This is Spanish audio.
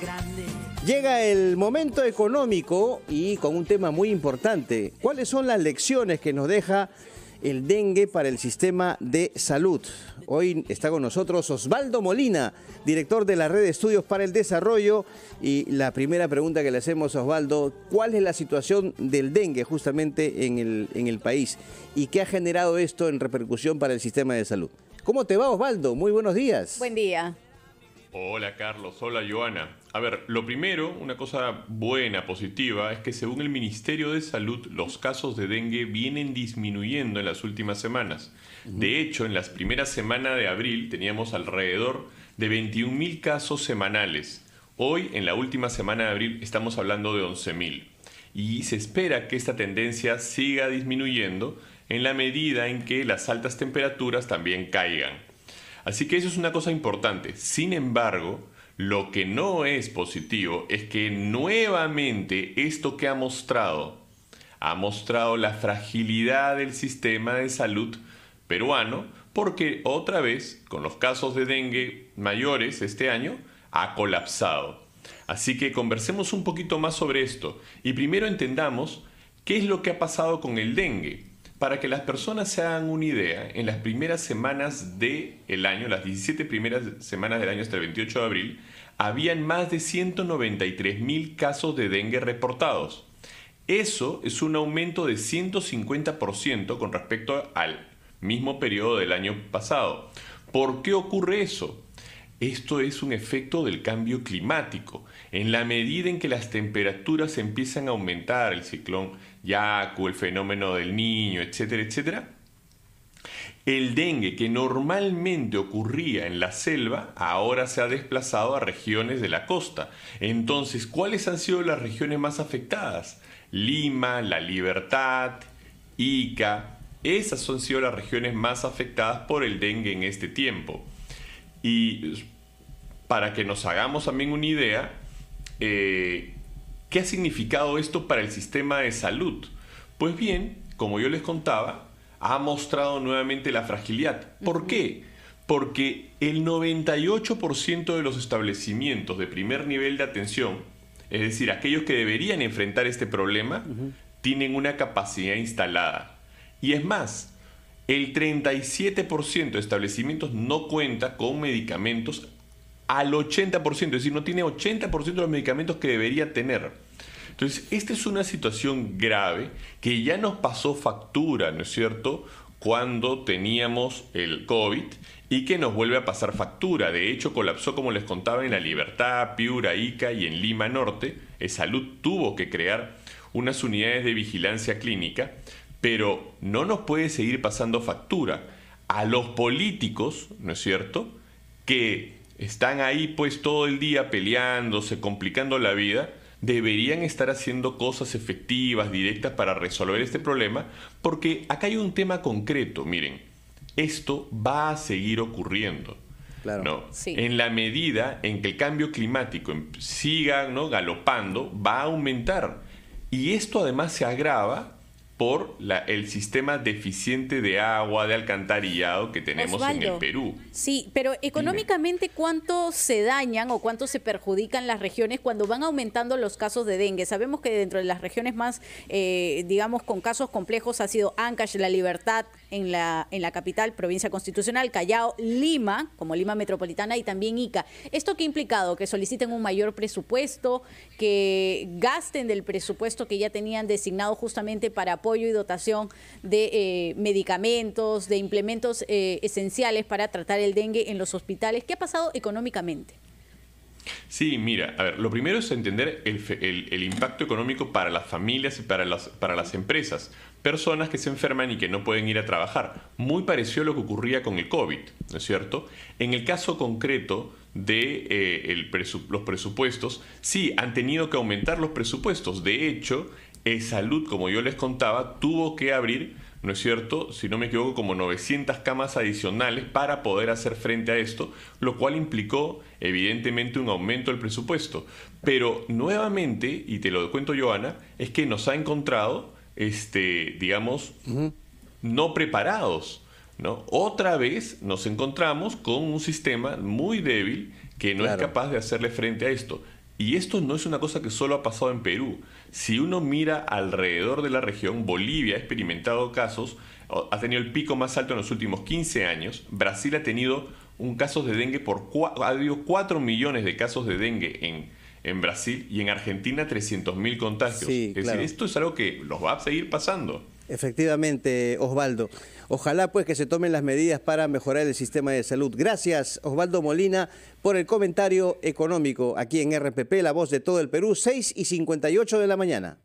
grande. Llega el momento económico y con un tema muy importante. ¿Cuáles son las lecciones que nos deja el dengue para el sistema de salud? Hoy está con nosotros Osvaldo Molina, director de la Red de Estudios para el Desarrollo. Y la primera pregunta que le hacemos a Osvaldo, ¿cuál es la situación del dengue justamente en el, en el país? ¿Y qué ha generado esto en repercusión para el sistema de salud? ¿Cómo te va Osvaldo? Muy buenos días. Buen día. Hola Carlos, hola Joana. A ver, lo primero, una cosa buena, positiva, es que según el Ministerio de Salud, los casos de dengue vienen disminuyendo en las últimas semanas. De hecho, en las primeras semanas de abril teníamos alrededor de 21.000 casos semanales. Hoy, en la última semana de abril, estamos hablando de 11.000. Y se espera que esta tendencia siga disminuyendo en la medida en que las altas temperaturas también caigan. Así que eso es una cosa importante. Sin embargo, lo que no es positivo es que nuevamente esto que ha mostrado, ha mostrado la fragilidad del sistema de salud peruano, porque otra vez, con los casos de dengue mayores este año, ha colapsado. Así que conversemos un poquito más sobre esto y primero entendamos qué es lo que ha pasado con el dengue. Para que las personas se hagan una idea, en las primeras semanas del año, las 17 primeras semanas del año hasta el 28 de abril, habían más de 193 mil casos de dengue reportados. Eso es un aumento de 150% con respecto al mismo periodo del año pasado. ¿Por qué ocurre eso? Esto es un efecto del cambio climático. En la medida en que las temperaturas empiezan a aumentar, el ciclón Yaku, el fenómeno del niño, etcétera, etcétera, el dengue que normalmente ocurría en la selva ahora se ha desplazado a regiones de la costa. Entonces, ¿cuáles han sido las regiones más afectadas? Lima, La Libertad, Ica. Esas han sido las regiones más afectadas por el dengue en este tiempo. Y para que nos hagamos también una idea eh, qué ha significado esto para el sistema de salud. Pues bien, como yo les contaba, ha mostrado nuevamente la fragilidad. ¿Por qué? Porque el 98% de los establecimientos de primer nivel de atención, es decir, aquellos que deberían enfrentar este problema, tienen una capacidad instalada. Y es más, el 37% de establecimientos no cuenta con medicamentos al 80%, es decir, no tiene 80% de los medicamentos que debería tener. Entonces, esta es una situación grave que ya nos pasó factura, ¿no es cierto?, cuando teníamos el COVID y que nos vuelve a pasar factura. De hecho, colapsó, como les contaba, en La Libertad, Piura, Ica y en Lima Norte. salud tuvo que crear unas unidades de vigilancia clínica, pero no nos puede seguir pasando factura a los políticos, ¿no es cierto?, que están ahí pues todo el día peleándose, complicando la vida, deberían estar haciendo cosas efectivas, directas para resolver este problema, porque acá hay un tema concreto, miren, esto va a seguir ocurriendo. Claro. ¿no? En la medida en que el cambio climático em, siga ¿no? galopando, va a aumentar. Y esto además se agrava por la, el sistema deficiente de agua, de alcantarillado que tenemos en el Perú. Sí, pero económicamente, ¿cuánto se dañan o cuánto se perjudican las regiones cuando van aumentando los casos de dengue? Sabemos que dentro de las regiones más, eh, digamos, con casos complejos ha sido Ancash, La Libertad, en la, en la capital, provincia constitucional, Callao, Lima, como Lima Metropolitana, y también Ica. ¿Esto qué ha implicado? Que soliciten un mayor presupuesto, que gasten del presupuesto que ya tenían designado justamente para apoyo y dotación de eh, medicamentos, de implementos eh, esenciales para tratar el dengue en los hospitales. ¿Qué ha pasado económicamente? Sí, mira, a ver, lo primero es entender el, impacto económico para las familias y para las, para las empresas. Personas que se enferman y que no pueden ir a trabajar. Muy parecido a lo que ocurría con el COVID, ¿no es cierto? En el caso concreto, de eh, los presupuestos, sí, han tenido que aumentar los presupuestos. De hecho, e Salud, como yo les contaba, tuvo que abrir, ¿no es cierto? Si no me equivoco, como 900 camas adicionales para poder hacer frente a esto, lo cual implicó evidentemente un aumento del presupuesto. Pero nuevamente, y te lo cuento Joana, es que nos ha encontrado, este, digamos, no preparados. ¿no? Otra vez nos encontramos con un sistema muy débil que no es capaz de hacerle frente a esto. Y esto no es una cosa que solo ha pasado en Perú. Si uno mira alrededor de la región, Bolivia ha experimentado casos, ha tenido el pico más alto en los últimos 15 años, Brasil ha tenido un caso de dengue por ha habido 4 millones de casos de dengue en, Brasil y en Argentina 300.000 contagios. es decir, esto es algo que los va a seguir pasando. Efectivamente, Osvaldo. Ojalá pues que se tomen las medidas para mejorar el sistema de salud. Gracias, Osvaldo Molina, por el comentario económico aquí en RPP, la voz de todo el Perú, 6 y 58 de la mañana.